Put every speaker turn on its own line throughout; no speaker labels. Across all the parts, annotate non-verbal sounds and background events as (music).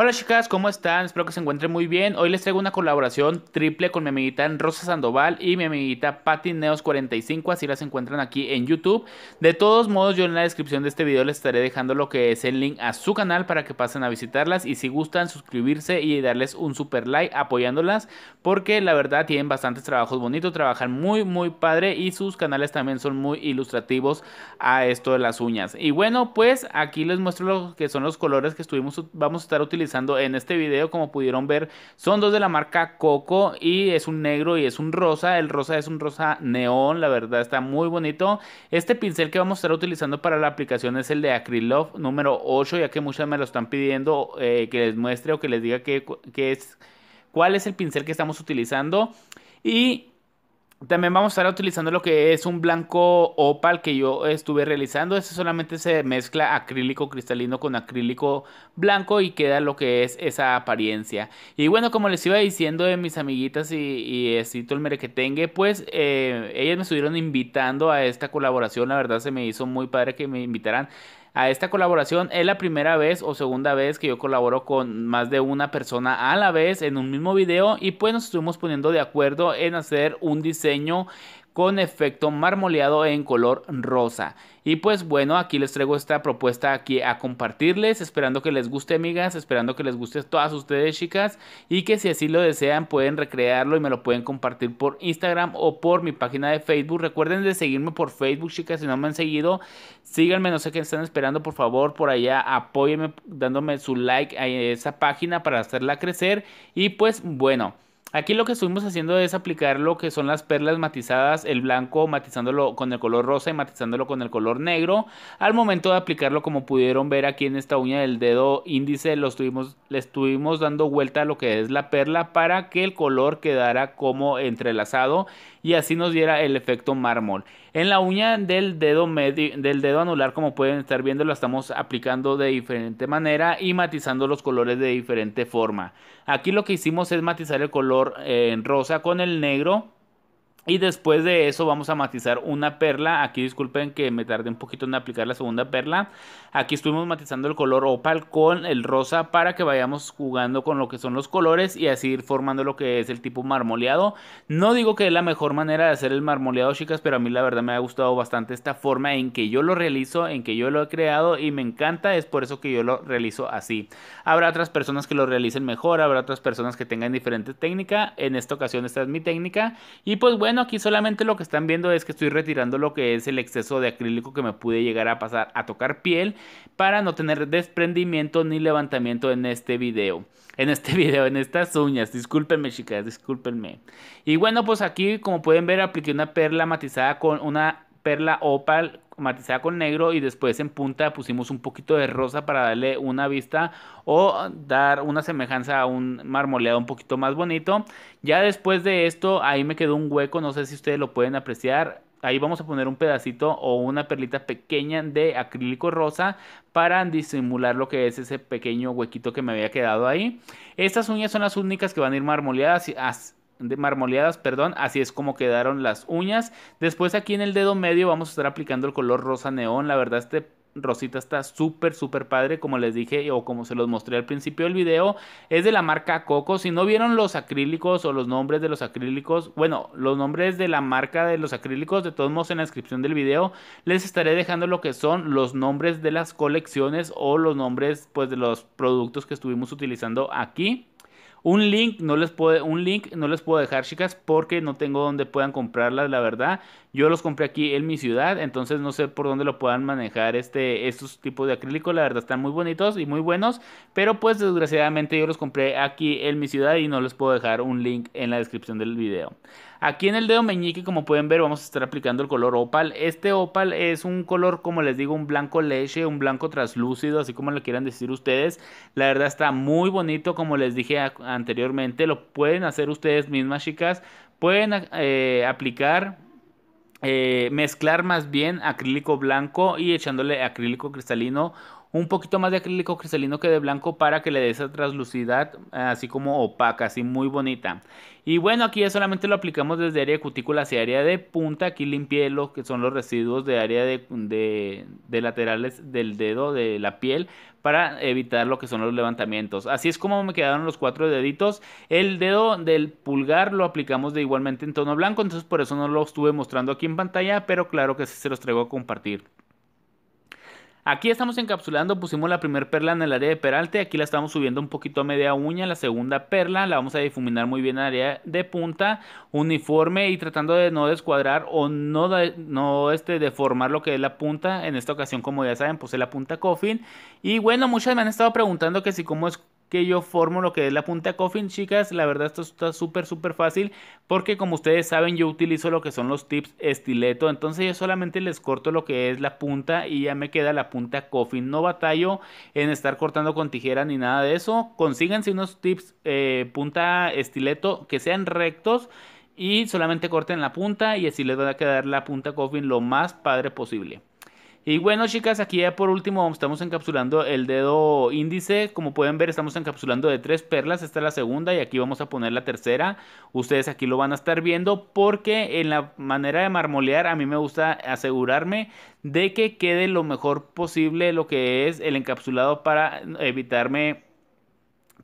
Hola chicas, ¿cómo están? Espero que se encuentren muy bien. Hoy les traigo una colaboración triple con mi amiguita Rosa Sandoval y mi amiguita Patty Neos45, así las encuentran aquí en YouTube. De todos modos, yo en la descripción de este video les estaré dejando lo que es el link a su canal para que pasen a visitarlas y si gustan suscribirse y darles un super like apoyándolas porque la verdad tienen bastantes trabajos bonitos, trabajan muy muy padre y sus canales también son muy ilustrativos a esto de las uñas. Y bueno, pues aquí les muestro lo que son los colores que estuvimos, vamos a estar utilizando en este video como pudieron ver son dos de la marca Coco y es un negro y es un rosa, el rosa es un rosa neón, la verdad está muy bonito. Este pincel que vamos a estar utilizando para la aplicación es el de Acrylove número 8 ya que muchas me lo están pidiendo eh, que les muestre o que les diga que, es, cuál es el pincel que estamos utilizando. Y también vamos a estar utilizando lo que es un blanco opal que yo estuve realizando. Este solamente se mezcla acrílico cristalino con acrílico blanco y queda lo que es esa apariencia. Y bueno, como les iba diciendo de mis amiguitas y, y cito el merequetengue, pues eh, ellas me estuvieron invitando a esta colaboración. La verdad se me hizo muy padre que me invitaran a esta colaboración. Es la primera vez o segunda vez que yo colaboro con más de una persona a la vez en un mismo video y pues nos estuvimos poniendo de acuerdo en hacer un diseño con efecto marmoleado en color rosa. Y pues bueno, aquí les traigo esta propuesta aquí a compartirles, esperando que les guste amigas, esperando que les guste a todas ustedes chicas y que si así lo desean pueden recrearlo y me lo pueden compartir por Instagram o por mi página de Facebook. Recuerden de seguirme por Facebook chicas si no me han seguido, síganme, no sé qué están esperando por favor por allá, apóyenme dándome su like a esa página para hacerla crecer y pues bueno. Aquí lo que estuvimos haciendo es aplicar lo que son las perlas matizadas, el blanco matizándolo con el color rosa y matizándolo con el color negro. Al momento de aplicarlo, como pudieron ver aquí en esta uña del dedo índice, lo estuvimos, le estuvimos dando vuelta a lo que es la perla para que el color quedara como entrelazado y así nos diera el efecto mármol. En la uña del dedo, medio, del dedo anular, como pueden estar viendo, lo estamos aplicando de diferente manera y matizando los colores de diferente forma. Aquí lo que hicimos es matizar el color eh, en rosa con el negro y después de eso vamos a matizar una perla. Aquí disculpen que me tardé un poquito en aplicar la segunda perla. Aquí estuvimos matizando el color opal con el rosa para que vayamos jugando con lo que son los colores y así ir formando lo que es el tipo marmoleado. No digo que es la mejor manera de hacer el marmoleado, chicas, pero a mí la verdad me ha gustado bastante esta forma en que yo lo realizo, en que yo lo he creado y me encanta. Es por eso que yo lo realizo así. Habrá otras personas que lo realicen mejor, habrá otras personas que tengan diferente técnica. En esta ocasión esta es mi técnica. Y pues bueno aquí solamente lo que están viendo es que estoy retirando lo que es el exceso de acrílico que me pude llegar a pasar a tocar piel para no tener desprendimiento ni levantamiento en este video. En este (laughs) video, en estas uñas, discúlpenme chicas, discúlpenme. Y bueno, pues aquí como pueden ver apliqué una perla matizada con una perla opal matizada con negro y después en punta pusimos un poquito de rosa para darle una vista o dar una semejanza a un marmoleado un poquito más bonito. Ya después de esto, ahí me quedó un hueco, no sé si ustedes lo pueden apreciar. Ahí vamos a poner un pedacito o una perlita pequeña de acrílico rosa para disimular lo que es ese pequeño huequito que me había quedado ahí. Estas uñas son las únicas que van a ir marmoleadas de marmoleadas, perdón, así es como quedaron las uñas. Después aquí en el dedo medio vamos a estar aplicando el color rosa neón, la verdad este Rosita está súper, súper padre, como les dije o como se los mostré al principio del video. Es de la marca Coco. Si no vieron los acrílicos o los nombres de los acrílicos, bueno, los nombres de la marca de los acrílicos, de todos modos en la descripción del video, les estaré dejando lo que son los nombres de las colecciones o los nombres pues de los productos que estuvimos utilizando aquí. Un link no les puedo, un link no les puedo dejar, chicas, porque no tengo donde puedan comprarlas, la verdad. Yo los compré aquí en mi ciudad, entonces no sé por dónde lo puedan manejar este, estos tipos de acrílico. La verdad están muy bonitos y muy buenos, pero pues desgraciadamente yo los compré aquí en mi ciudad y no les puedo dejar un link en la descripción del video. Aquí en el dedo meñique, como pueden ver, vamos a estar aplicando el color opal. Este opal es un color, como les digo, un blanco leche, un blanco traslúcido así como lo quieran decir ustedes. La verdad está muy bonito, como les dije anteriormente. Lo pueden hacer ustedes mismas, chicas. Pueden eh, aplicar eh, mezclar más bien acrílico blanco y echándole acrílico cristalino un poquito más de acrílico cristalino que de blanco para que le dé esa translucidad así como opaca, así muy bonita. Y bueno, aquí ya solamente lo aplicamos desde área de cutícula hacia área de punta. Aquí limpié lo que son los residuos de área de, de laterales del dedo, de la piel, para evitar lo que son los levantamientos. Así es como me quedaron los cuatro deditos. El dedo del pulgar lo aplicamos de igualmente en tono blanco, entonces por eso no lo estuve mostrando aquí en pantalla, pero claro que sí se los traigo a compartir. Aquí estamos encapsulando, pusimos la primera perla en el área de peralte, aquí la estamos subiendo un poquito a media uña, la segunda perla la vamos a difuminar muy bien en área de punta, uniforme y tratando de no descuadrar o no, no este, deformar lo que es la punta, en esta ocasión como ya saben puse la punta coffin y bueno muchas me han estado preguntando que si cómo es que yo formo lo que es la punta coffin, chicas. La verdad esto está súper, súper fácil porque como ustedes saben yo utilizo lo que son los tips estileto. Entonces yo solamente les corto lo que es la punta y ya me queda la punta coffin. No batallo en estar cortando con tijera ni nada de eso. Consíganse unos tips eh, punta estileto que sean rectos y solamente corten la punta y así les va a quedar la punta coffin lo más padre posible. Y bueno, chicas, aquí ya por último estamos encapsulando el dedo índice. Como pueden ver, estamos encapsulando de tres perlas. Esta es la segunda y aquí vamos a poner la tercera. Ustedes aquí lo van a estar viendo porque en la manera de marmolear a mí me gusta asegurarme de que quede lo mejor posible lo que es el encapsulado para evitarme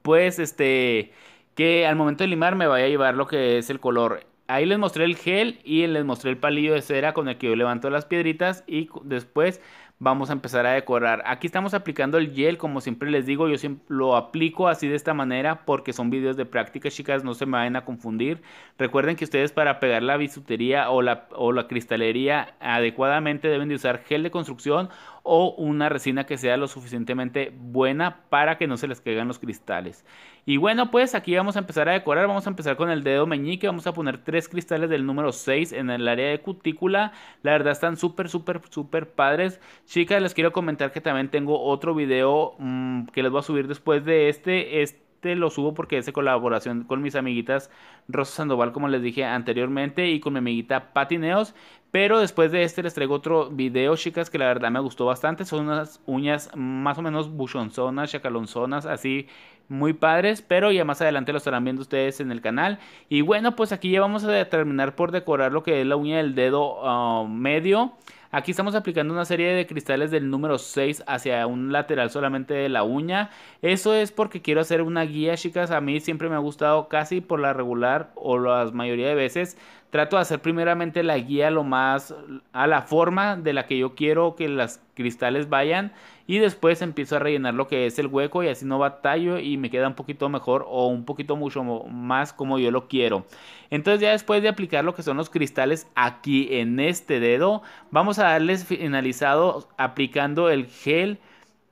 pues este que al momento de limar me vaya a llevar lo que es el color ahí les mostré el gel y les mostré el palillo de cera con el que yo levanto las piedritas y después vamos a empezar a decorar. Aquí estamos aplicando el gel, como siempre les digo, yo siempre lo aplico así de esta manera porque son videos de práctica, chicas, no se me vayan a confundir. Recuerden que ustedes para pegar la bisutería o la, o la cristalería adecuadamente deben de usar gel de construcción o una resina que sea lo suficientemente buena para que no se les caigan los cristales. Y bueno, pues aquí vamos a empezar a decorar, vamos a empezar con el dedo meñique, vamos a poner tres cristales del número 6 en el área de cutícula. La verdad están súper, súper, súper padres. Chicas, les quiero comentar que también tengo otro video mm, que les voy a subir después de este. Este lo subo porque es de colaboración con mis amiguitas Rosa Sandoval, como les dije anteriormente, y con mi amiguita Patineos. Pero después de este les traigo otro video, chicas, que la verdad me gustó bastante. Son unas uñas más o menos buchonzonas, chacalonzonas, así muy padres, pero ya más adelante lo estarán viendo ustedes en el canal. Y bueno, pues aquí ya vamos a terminar por decorar lo que es la uña del dedo ah, medio. Aquí estamos aplicando una serie de cristales del número 6 hacia un lateral solamente de la uña. Eso es porque quiero hacer una guía, chicas. A mí siempre me ha gustado casi por la regular o la mayoría de veces trato de hacer primeramente la guía lo más a la forma de la que yo quiero que las cristales vayan y después empiezo a rellenar lo que es el hueco y así no tallo y me queda un poquito mejor o un poquito mucho más como yo lo quiero. Entonces ya después de aplicar lo que son los cristales aquí en este dedo, vamos a darles finalizado aplicando el gel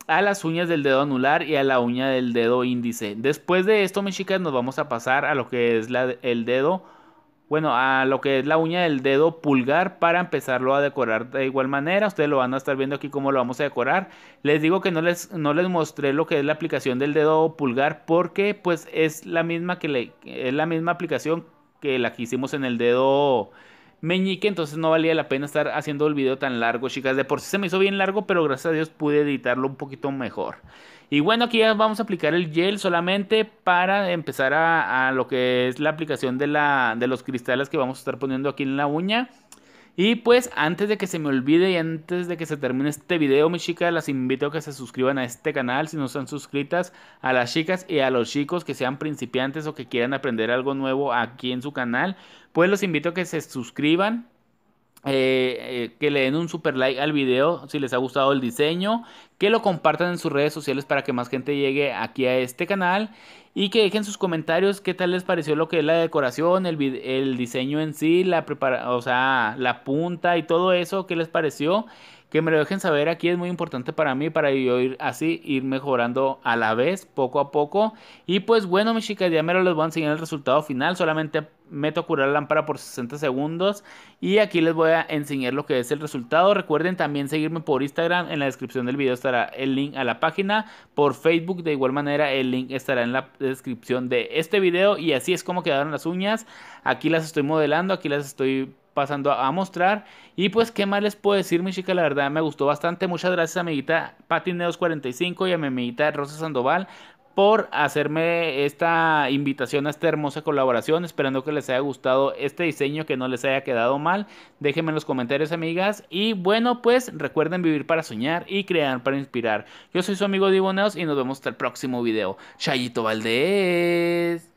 a las uñas del dedo anular y a la uña del dedo índice. Después de esto, mis chicas, nos vamos a pasar a lo que es el dedo bueno, a lo que es la uña del dedo pulgar para empezarlo a decorar de igual manera. Ustedes lo van a estar viendo aquí cómo lo vamos a decorar. Les digo que no les, no les mostré lo que es la aplicación del dedo pulgar porque pues es la misma, que le, es la misma aplicación que la que hicimos en el dedo meñique, entonces no valía la pena estar haciendo el video tan largo, chicas. De por sí se me hizo bien largo, pero gracias a Dios pude editarlo un poquito mejor. Y bueno, aquí ya vamos a aplicar el gel solamente para empezar a, lo que es la aplicación de, la, de los cristales que vamos a estar poniendo aquí en la uña. Y pues antes de que se me olvide y antes de que se termine este video, mis chicas, las invito a que se suscriban a este canal si no están suscritas, a las chicas y a los chicos que sean principiantes o que quieran aprender algo nuevo aquí en su canal, pues los invito a que se suscriban. Eh, que le den un super like al video si les ha gustado el diseño, que lo compartan en sus redes sociales para que más gente llegue aquí a este canal y que dejen sus comentarios qué tal les pareció lo que es la decoración, el, el diseño en sí, la prepara o sea, la punta y todo eso, qué les pareció, que me lo dejen saber aquí es muy importante para mí para yo ir así ir mejorando a la vez poco a poco y pues bueno mis chicas ya me lo les voy a enseñar el resultado final solamente meto a curar la lámpara por 60 segundos y aquí les voy a enseñar lo que es el resultado. Recuerden también seguirme por Instagram, en la descripción del video estará el link a la página, por Facebook de igual manera el link estará en la descripción de este video y así es como quedaron las uñas. Aquí las estoy modelando, aquí las estoy pasando a mostrar. Y pues, ¿qué más les puedo decir, mi chica? La verdad me gustó bastante. Muchas gracias, amiguita Patineos45 y a mi amiguita Rosa Sandoval por hacerme esta invitación a esta hermosa colaboración, esperando que les haya gustado este diseño, que no les haya quedado mal. Déjenme en los comentarios, amigas. Y bueno, pues recuerden vivir para soñar y crear para inspirar. Yo soy su amigo Diboneos y nos vemos hasta el próximo video. Chayito Valdés.